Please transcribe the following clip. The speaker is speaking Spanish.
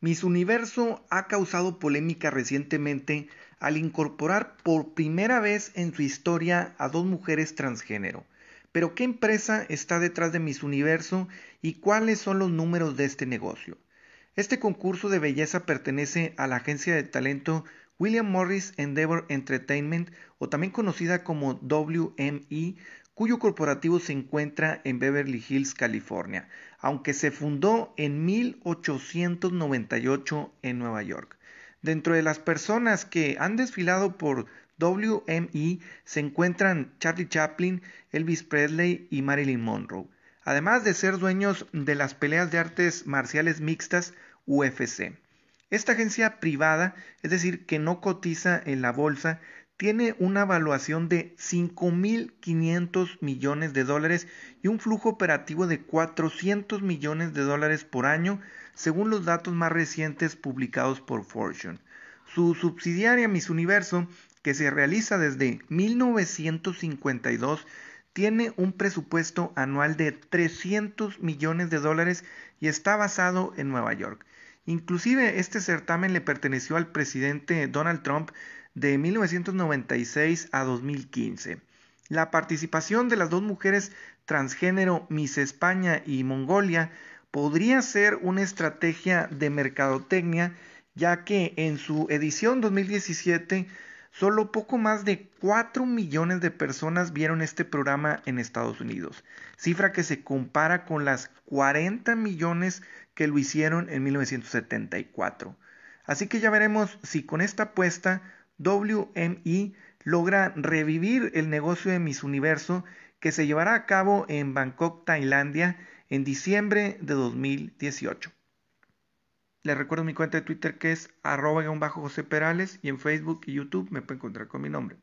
Miss Universo ha causado polémica recientemente al incorporar por primera vez en su historia a dos mujeres transgénero. Pero ¿qué empresa está detrás de Miss Universo y cuáles son los números de este negocio? Este concurso de belleza pertenece a la agencia de talento William Morris Endeavor Entertainment, o también conocida como WME, cuyo corporativo se encuentra en Beverly Hills, California, aunque se fundó en 1898 en Nueva York. Dentro de las personas que han desfilado por WME se encuentran Charlie Chaplin, Elvis Presley y Marilyn Monroe, además de ser dueños de las peleas de artes marciales mixtas UFC. Esta agencia privada, es decir, que no cotiza en la bolsa, tiene una evaluación de 5.500 millones de dólares y un flujo operativo de 400 millones de dólares por año, según los datos más recientes publicados por Fortune. Su subsidiaria Miss Universo, que se realiza desde 1952, tiene un presupuesto anual de 300 millones de dólares y está basado en Nueva York. Inclusive este certamen le perteneció al presidente Donald Trump, de 1996 a 2015. La participación de las dos mujeres transgénero Miss España y Mongolia podría ser una estrategia de mercadotecnia, ya que en su edición 2017 solo poco más de 4 millones de personas vieron este programa en Estados Unidos, cifra que se compara con las 40 millones que lo hicieron en 1974. Así que ya veremos si con esta apuesta WMI logra revivir el negocio de Miss Universo que se llevará a cabo en Bangkok, Tailandia, en diciembre de 2018. Les recuerdo mi cuenta de Twitter que es arroba bajo José Perales y en Facebook y YouTube me pueden encontrar con mi nombre.